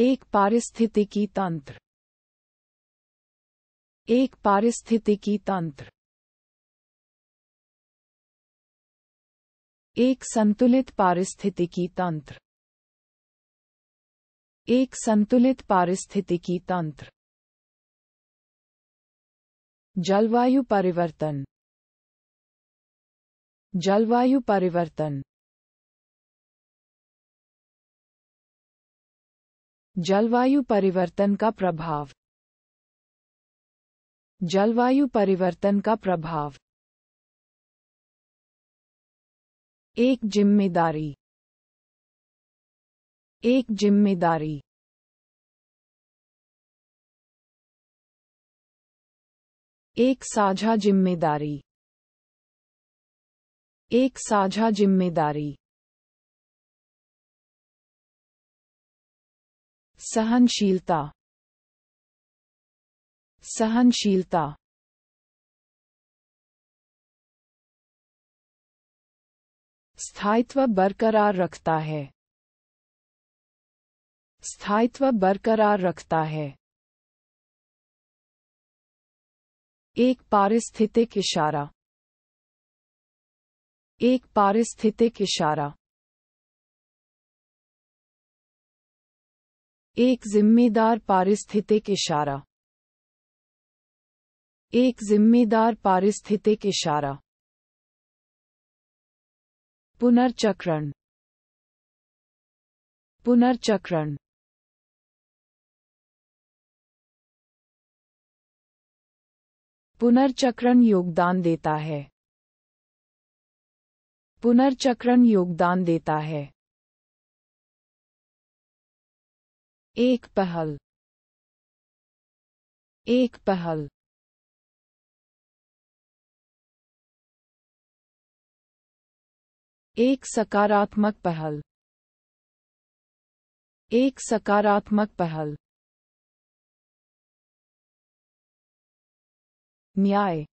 एक पारिस्थितिकी तंत्र एक पारिस्थितिकी तंत्र एक संतुलित पारिस्थितिकी तंत्र एक संतुलित पारिस्थितिकी तंत्र जलवायु परिवर्तन जलवायु परिवर्तन जलवायु परिवर्तन का प्रभाव जलवायु परिवर्तन का प्रभाव एक जिम्मेदारी एक जिम्मेदारी एक साझा जिम्मेदारी एक साझा जिम्मेदारी सहनशीलता सहनशीलता स्थायित्व बरकरार रखता है स्थायित्व बरकरार रखता है एक पारिस्थितिक इशारा एक पारिस्थितिक इशारा एक जिम्मेदार पारिस्थितिक इशारा एक जिम्मेदार पारिस्थितिक इशारा पुनर्चक्रण पुनर्चक्रण पुनर्चक्रण योगदान देता है पुनर्चक्रण योगदान देता है एक पहल एक पहल एक सकारात्मक पहल एक सकारात्मक पहल न्याय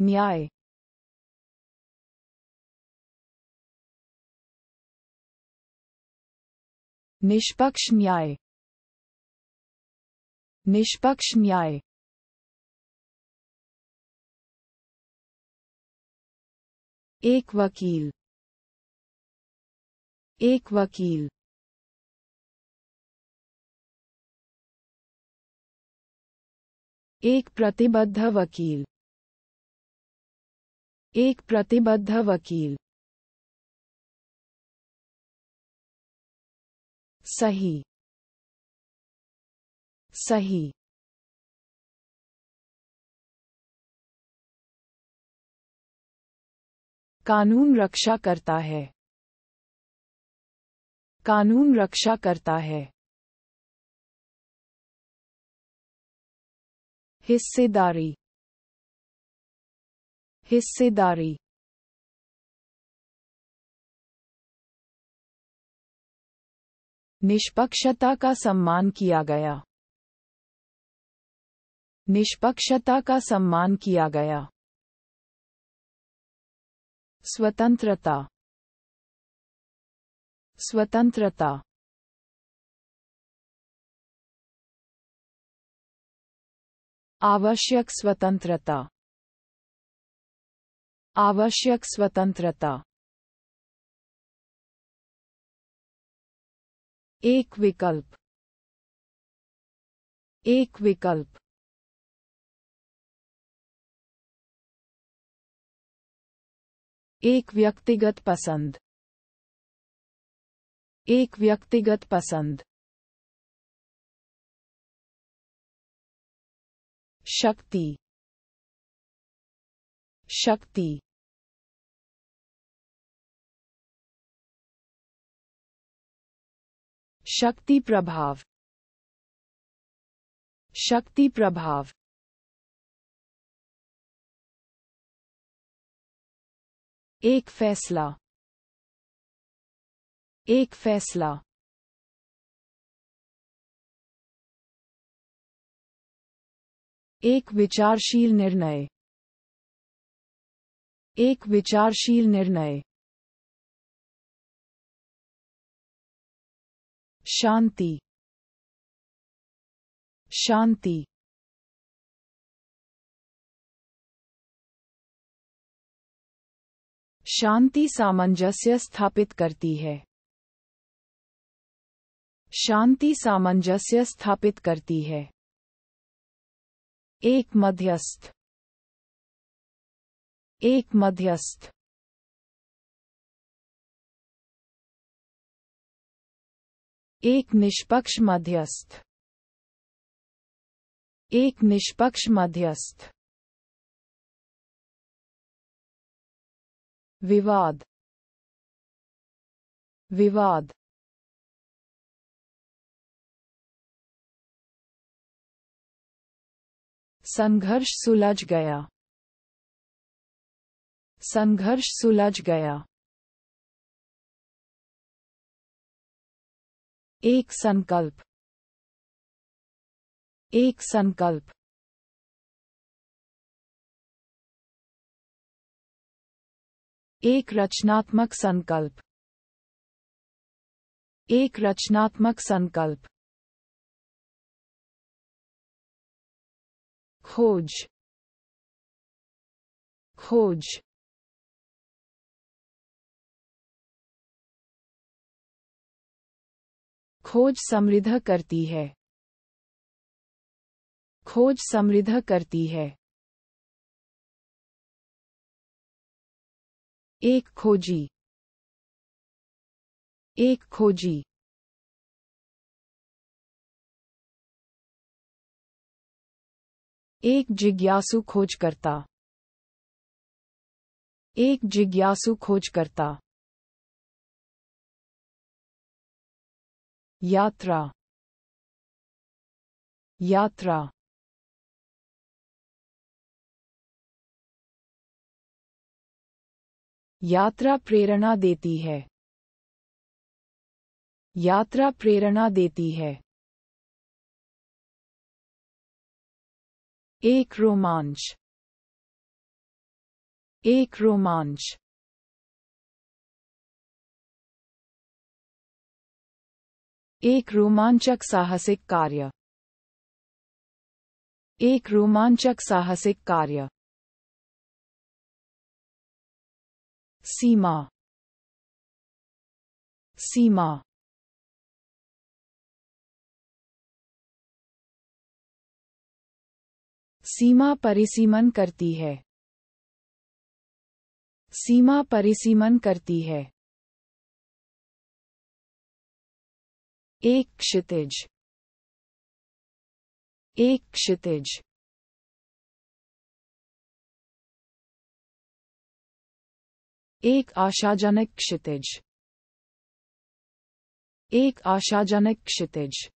न्याय निष्पक्ष न्याय निष्पक्ष न्याय एक वकील एक वकील एक प्रतिबद्ध वकील एक प्रतिबद्ध वकील सही सही कानून रक्षा करता है कानून रक्षा करता है हिस्सेदारी हिस्सेदारी निष्पक्षता का सम्मान किया गया निष्पक्षता का सम्मान किया गया स्वतंत्रता स्वतंत्रता आवश्यक स्वतंत्रता आवश्यक स्वतंत्रता एक विकल्प एक विकल्प एक व्यक्तिगत पसंद एक व्यक्तिगत पसंद शक्ति शक्ति शक्ति प्रभाव शक्ति प्रभाव एक फैसला एक फैसला एक विचारशील निर्णय एक विचारशील निर्णय शांति शांति शांति सामंजस्य स्थापित करती है शांति सामंजस्य स्थापित करती है एक मध्यस्थ एक मध्यस्थ एक निष्पक्ष मध्यस्थ एक निष्पक्ष मध्यस्थ विवाद विवाद संघर्ष सुलझ गया संघर्ष सुलझ गया एक संकल्प एक संकल्प एक रचनात्मक संकल्प एक रचनात्मक संकल्प खोज खोज खोज समृद्ध करती है खोज समृद्ध करती है एक खोजी एक खोजी एक जिज्ञासु खोज करता एक जिज्ञासु खोज करता यात्रा यात्रा यात्रा प्रेरणा देती है यात्रा प्रेरणा देती है एक रोमांच एक रोमांच एक रोमांचक साहसिक कार्य एक रोमांचक साहसिक कार्य सीमा सीमा सीमा परिसीमन करती है सीमा परिसीमन करती है एक क्षितिज एक क्षितिज एक आशाजनक क्षितिज एक आशाजनक क्षितिज